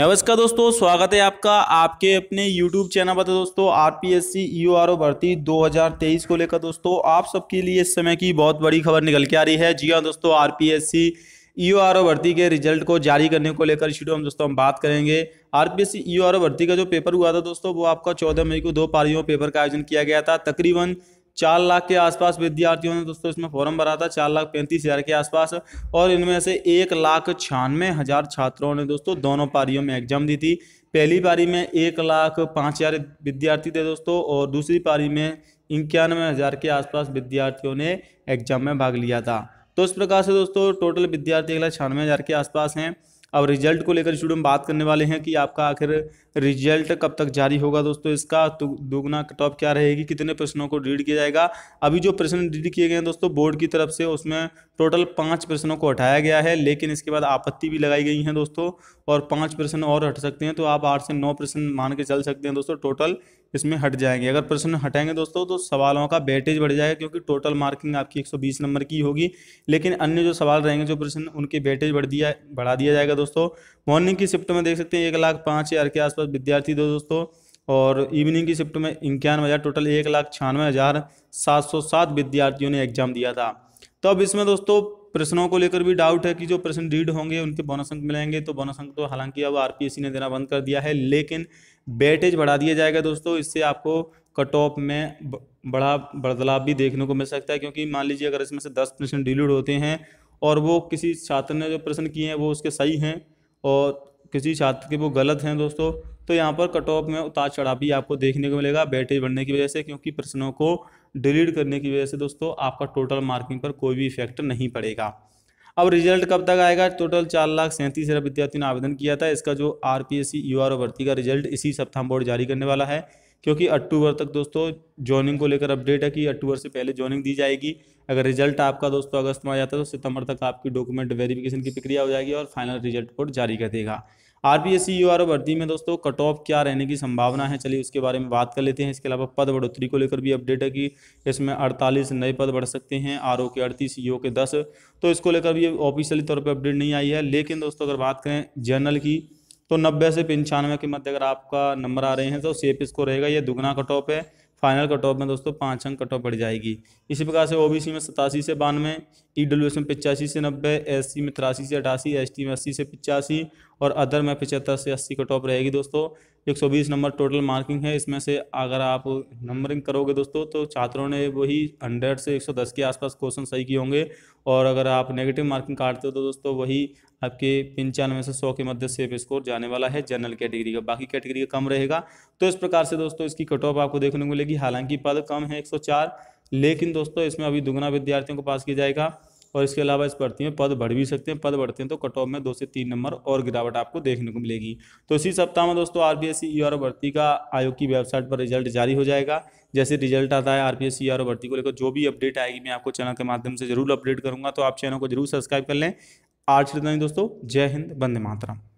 नमस्कार दोस्तों स्वागत है आपका आपके अपने YouTube चैनल पर दोस्तों R P S C U R O भर्ती 2023 को लेकर दोस्तों आप सबके लिए इस समय की बहुत बड़ी खबर निकल के आ रही है जी हाँ दोस्तों R P S C E R O भर्ती के रिजल्ट को जारी करने को लेकर इस हम दोस्तों हम बात करेंगे R P S C E R O भर्ती का जो पेपर हुआ था दोस्तों वो आपका चौदह मई को दो पारियों पेपर का आयोजन किया गया था तकरीबन चार लाख के आसपास विद्यार्थियों ने दोस्तों इसमें फॉर्म भरा था चार लाख पैंतीस हज़ार के आसपास और इनमें से एक लाख छियानवे हज़ार छात्रों ने दोस्तों दोनों पारियों में एग्जाम दी थी पहली पारी में एक लाख पाँच हज़ार विद्यार्थी थे दोस्तों और दूसरी पारी में इक्यानवे हज़ार के आसपास विद्यार्थियों ने एग्जाम में भाग लिया था तो इस प्रकार से दोस्तों टोटल विद्यार्थी एक लाख छियानवे हज़ार के आसपास हैं अब रिजल्ट को लेकर स्टूडियो बात करने वाले हैं कि आपका आखिर रिजल्ट कब तक जारी होगा दोस्तों इसका दोगुना कट ऑफ क्या रहेगी कितने प्रश्नों को रीड किया जाएगा अभी जो प्रश्न रीड किए गए हैं दोस्तों बोर्ड की तरफ से उसमें टोटल पाँच प्रश्नों को हटाया गया है लेकिन इसके बाद आपत्ति भी लगाई गई है दोस्तों और पाँच प्रश्न और हट सकते हैं तो आप आठ से नौ प्रश्न मान के चल सकते हैं दोस्तों टोटल इसमें हट जाएंगे अगर प्रश्न हटाएंगे दोस्तों तो सवालों का बैटेज बढ़ जाएगा क्योंकि टोटल मार्किंग आपकी 120 नंबर की होगी लेकिन अन्य जो सवाल रहेंगे जो प्रश्न उनके बैटेज बढ़ दिया बढ़ा दिया जाएगा दोस्तों मॉर्निंग की शिफ्ट में देख सकते हैं एक लाख पाँच हज़ार के आसपास विद्यार्थी दो दोस्तों और इवनिंग की शिफ्ट में इक्यानवे हज़ार टोटल एक लाख छियानवे हज़ार सात सौ सात विद्यार्थियों ने एग्जाम दिया था तो अब इसमें दोस्तों प्रश्नों को लेकर भी डाउट है कि जो प्रश्न रीड होंगे उनके बोनस अंक मिलेंगे तो बोनस अंक तो हालांकि अब आर ने देना बंद कर दिया है लेकिन बैटेज बढ़ा दिया जाएगा दोस्तों इससे आपको कट ऑफ में बड़ा बदलाव भी देखने को मिल सकता है क्योंकि मान लीजिए अगर इसमें से दस प्रश्न डिलीट होते हैं और वो किसी छात्र ने जो प्रश्न किए हैं वो उसके सही हैं और किसी छात्र के वो गलत हैं दोस्तों तो यहाँ पर कट ऑफ में उतार चढ़ाव भी आपको देखने को मिलेगा बैटरी बढ़ने की वजह से क्योंकि प्रश्नों को डिलीट करने की वजह से दोस्तों आपका टोटल मार्किंग पर कोई भी इफेक्ट नहीं पड़ेगा अब रिजल्ट कब तक आएगा टोटल चार लाख सैंतीस हज़ार विद्यार्थियों ने आवेदन किया था इसका जो R P S C U R भर्ती का रिजल्ट इसी सप्ताह बोर्ड जारी करने वाला है क्योंकि अक्टूबर तक दोस्तों जॉइनिंग को लेकर अपडेट है कि अक्टूबर से पहले जॉइनिंग दी जाएगी अगर रिजल्ट आपका दोस्तों अगस्त में आ जाता है तो सितंबर तक आपकी डॉक्यूमेंट वेरिफिकेशन की प्रक्रिया हो जाएगी और फाइनल रिजल्ट रिपोर्ट जारी कर देगा R P S C U R भर्ती में दोस्तों कट ऑफ क्या रहने की संभावना है चलिए उसके बारे में बात कर लेते हैं इसके अलावा पद बढ़ोतरी को लेकर भी अपडेट है कि इसमें 48 नए पद बढ़ सकते हैं आर के अड़तीस ई के 10 तो इसको लेकर भी ऑफिशियली तौर पर अपडेट नहीं आई है लेकिन दोस्तों अगर बात करें जनरल की तो नब्बे से पंचानवे के मध्य अगर आपका नंबर आ रहे हैं तो सेफ स्कोर रहेगा ये दुगना कट ऑफ है फाइनल कट ऑफ में दोस्तों पाँच अंक कट ऑफ बढ़ जाएगी इसी प्रकार से ओबीसी में सतासी से बानवे ई डब्ल्यू एस में पिचासी से नब्बे एससी में तिरासी से अठासी एसटी में अस्सी से पिचासी और अदर में पिचहत्तर से अस्सी कट ऑफ रहेगी दोस्तों एक सौ बीस नंबर टोटल मार्किंग है इसमें से अगर आप नंबरिंग करोगे दोस्तों तो छात्रों ने वही हंड्रेड से एक सौ दस के आसपास क्वेश्चन सही किए होंगे और अगर आप नेगेटिव मार्किंग काटते हो तो दोस्तों वही आपके पंचानवे से सौ के मध्य सेफ स्कोर जाने वाला है जनरल कैटेगरी का बाकी कैटेगरी का कम रहेगा तो इस प्रकार से दोस्तों इसकी कट ऑफ आपको देखने को मिलेगी जाएगी हालांकि पद कम है 104 लेकिन दोस्तों इसमें अभी दुगना विद्यार्थियों को पास किया जाएगा और इसके अलावा इस भर्ती में पद बढ़ भी सकते हैं पद बढ़ते हैं तो कट ऑफ में दो से तीन नंबर और गिरावट आपको देखने को मिलेगी तो इसी सप्ताह में दोस्तों R P S C R भर्ती का आयोग की वेबसाइट पर रिजल्ट जारी हो जाएगा जैसे रिजल्ट आता है R P S C R भर्ती को लेकर जो भी अपडेट आएगी मैं आपको चैनल के माध्यम से जरूर अपडेट करूंगा तो आप चैनल को जरूर सब्सक्राइब कर लें आज इतना दोस्तों जय हिंद बंदे मातरम